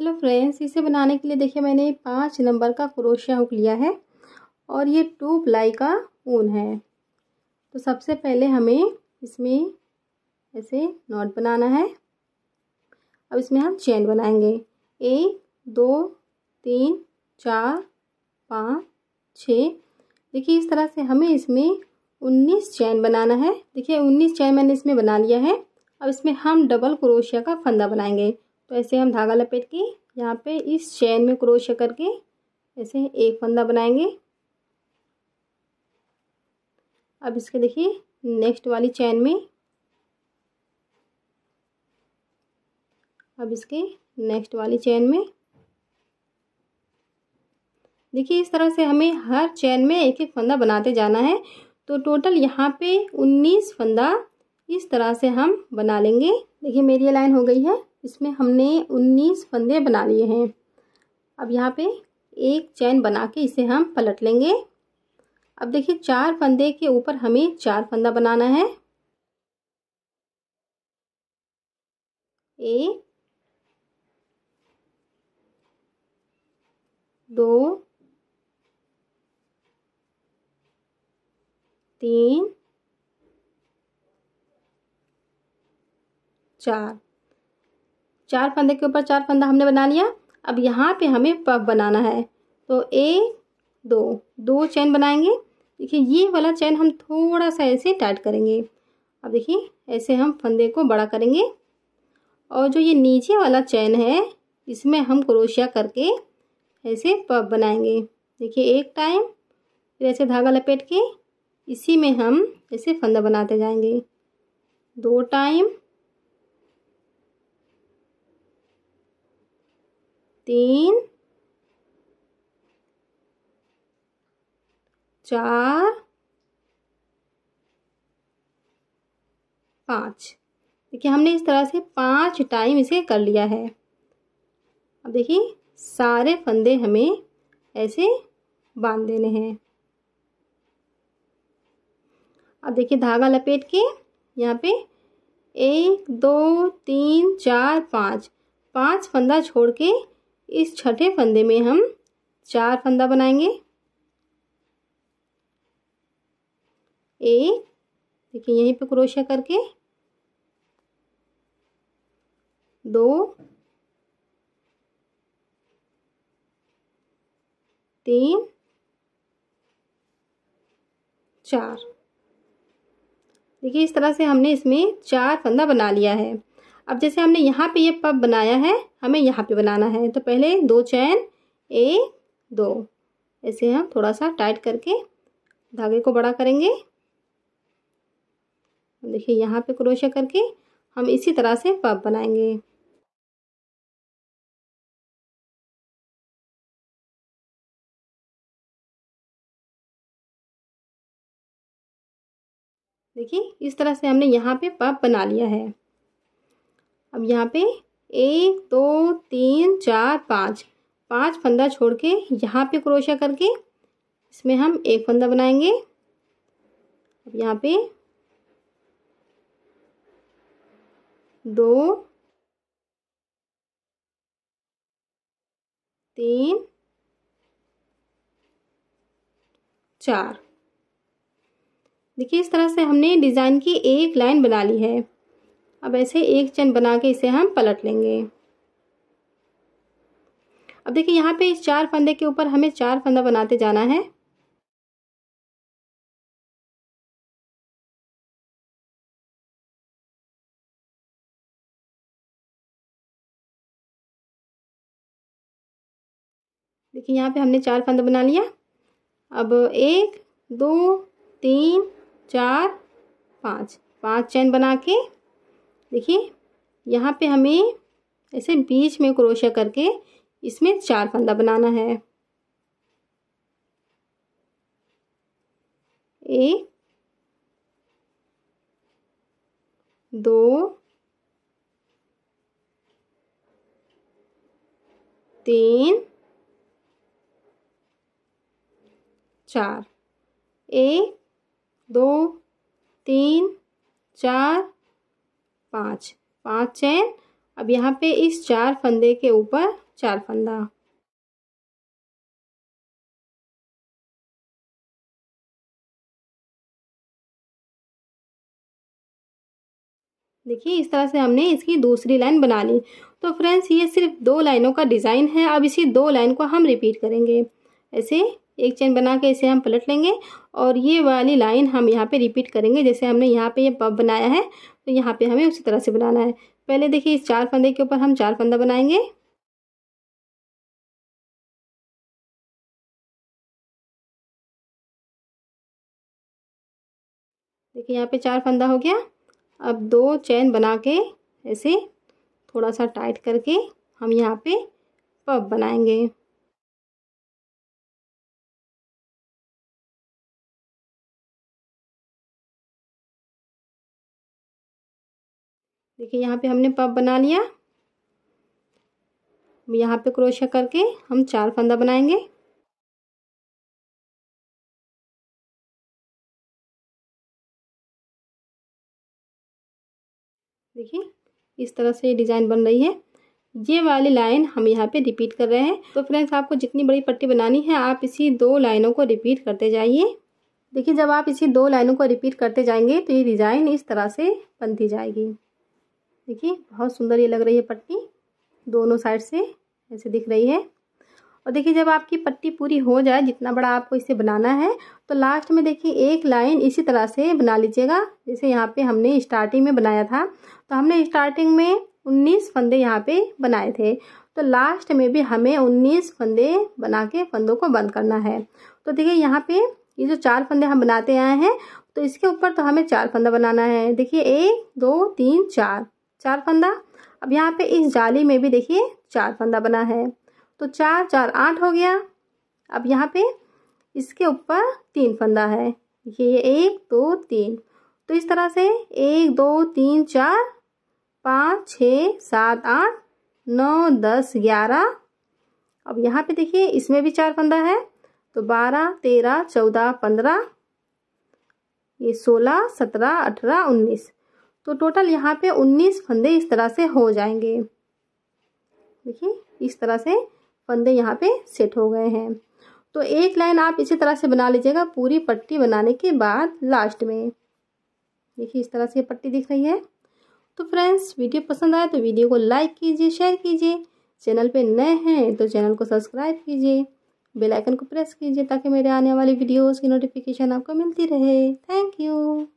hello friends इसे बनाने के लिए देखिए मैंने पाँच नंबर का क्रोशिया हुक लिया है और ये टू प्लाई का ऊन है तो सबसे पहले हमें इसमें ऐसे नॉट बनाना है अब इसमें हम चैन बनाएंगे एक दो तीन चार पाँच छः देखिए इस तरह से हमें इसमें उन्नीस चैन बनाना है देखिए उन्नीस चैन मैंने इसमें बना लिया है अब इसमें हम डबल क्रोशिया का फंदा बनाएंगे तो ऐसे हम धागा लपेट के यहाँ पे इस चैन में क्रोशिया करके ऐसे एक फंदा बनाएंगे अब इसके देखिए नेक्स्ट वाली चैन में अब इसके नेक्स्ट वाली चैन में देखिए इस तरह से हमें हर चैन में एक एक फंदा बनाते जाना है तो टोटल यहाँ पे उन्नीस फंदा इस तरह से हम बना लेंगे देखिए मेरी लाइन हो गई है इसमें हमने उन्नीस फंदे बना लिए हैं अब यहाँ पे एक चैन बना के इसे हम पलट लेंगे अब देखिए चार फंदे के ऊपर हमें चार फंदा बनाना है एक दो तीन चार चार फंदे के ऊपर चार फंदा हमने बना लिया अब यहाँ पे हमें पफ बनाना है तो ए दो दो चैन बनाएंगे देखिए ये वाला चैन हम थोड़ा सा ऐसे टाइट करेंगे अब देखिए ऐसे हम फंदे को बड़ा करेंगे और जो ये नीचे वाला चैन है इसमें हम क्रोशिया करके ऐसे पफ बनाएंगे देखिए एक टाइम फिर ऐसे धागा लपेट के इसी में हम ऐसे फंदा बनाते जाएंगे दो टाइम तीन चार पाँच देखिए हमने इस तरह से पाँच टाइम इसे कर लिया है अब देखिए सारे फंदे हमें ऐसे बांध देने हैं अब देखिए धागा लपेट के यहाँ पे एक दो तीन चार पाँच पाँच फंदा छोड़ के इस छठे फंदे में हम चार फंदा बनाएंगे एक देखिए यहीं पे क्रोशिया करके दो तीन चार देखिए इस तरह से हमने इसमें चार फंदा बना लिया है अब जैसे हमने यहाँ पे ये पब बनाया है हमें यहाँ पे बनाना है तो पहले दो चैन ए दो ऐसे हम थोड़ा सा टाइट करके धागे को बड़ा करेंगे देखिए यहाँ पे क्रोशा करके हम इसी तरह से पब बनाएंगे देखिए इस तरह से हमने यहाँ पे पप बना लिया है अब यहाँ पे एक दो तीन चार पाँच पाँच फंदा छोड़ के यहाँ पे क्रोशिया करके इसमें हम एक फंदा बनाएंगे अब यहाँ पे दो तीन चार देखिए इस तरह से हमने डिज़ाइन की एक लाइन बना ली है अब ऐसे एक चैन बना के इसे हम पलट लेंगे अब देखिए यहाँ पे इस चार फंदे के ऊपर हमें चार फंदा बनाते जाना है देखिए यहाँ पे हमने चार फंदा बना लिया अब एक दो तीन चार पाँच पांच चैन बना के देखिए यहाँ पे हमें ऐसे बीच में क्रोशा करके इसमें चार फंदा बनाना है एक दो तीन चार एक दो तीन चार पाँच पाँच चैन अब यहाँ पे इस चार फंदे के ऊपर चार फंदा देखिए इस तरह से हमने इसकी दूसरी लाइन बना ली तो फ्रेंड्स ये सिर्फ दो लाइनों का डिज़ाइन है अब इसी दो लाइन को हम रिपीट करेंगे ऐसे एक चेन बना के इसे हम पलट लेंगे और ये वाली लाइन हम यहाँ पे रिपीट करेंगे जैसे हमने यहाँ पे ये पब बनाया है तो यहाँ पे हमें उसी तरह से बनाना है पहले देखिए इस चार फंदे के ऊपर हम चार फंदा बनाएंगे देखिए यहाँ पे चार फंदा हो गया अब दो चैन बना के ऐसे थोड़ा सा टाइट करके हम यहाँ पे पब बनाएंगे देखिए यहाँ पे हमने पब बना लिया यहाँ पे क्रोशा करके हम चार फंदा बनाएंगे देखिए इस तरह से ये डिज़ाइन बन रही है ये वाली लाइन हम यहाँ पे रिपीट कर रहे हैं तो फ्रेंड्स आपको जितनी बड़ी पट्टी बनानी है आप इसी दो लाइनों को रिपीट करते जाइए देखिए जब आप इसी दो लाइनों को रिपीट करते जाएंगे तो ये डिज़ाइन इस तरह से बनती जाएगी देखिए बहुत सुंदर ये लग रही है पट्टी दोनों साइड से ऐसे दिख रही है और देखिए जब आपकी पट्टी पूरी हो जाए जितना बड़ा आपको इसे बनाना है तो लास्ट में देखिए एक लाइन इसी तरह से बना लीजिएगा जैसे यहाँ पे हमने स्टार्टिंग में बनाया था तो हमने स्टार्टिंग में 19 फंदे यहाँ पे बनाए थे तो लास्ट में भी हमें 19 फंदे बना के फंदों को बंद करना है तो देखिए यहाँ पर ये जो चार फंदे हम बनाते आए हैं तो इसके ऊपर तो हमें चार फंदा बनाना है देखिए एक दो तीन चार चार फंदा अब यहाँ पे इस जाली में भी देखिए चार फंदा बना है तो चार चार आठ हो गया अब यहाँ पे इसके ऊपर तीन फंदा है ये एक दो तीन तो इस तरह से एक दो तीन चार पाँच छ सात आठ नौ दस ग्यारह अब यहाँ पे देखिए इसमें भी चार फंदा है तो बारह तेरह चौदह पंद्रह ये सोलह सत्रह अठारह उन्नीस तो टोटल यहाँ पे 19 फंदे इस तरह से हो जाएंगे देखिए इस तरह से फंदे यहाँ पे सेट हो गए हैं तो एक लाइन आप इसी तरह से बना लीजिएगा पूरी पट्टी बनाने के बाद लास्ट में देखिए इस तरह से पट्टी दिख रही है तो फ्रेंड्स वीडियो पसंद आए तो वीडियो को लाइक कीजिए शेयर कीजिए चैनल पे नए हैं तो चैनल को सब्सक्राइब कीजिए बेल आइकन को प्रेस कीजिए ताकि मेरे आने वाली वीडियोस की नोटिफिकेशन आपको मिलती रहे थैंक यू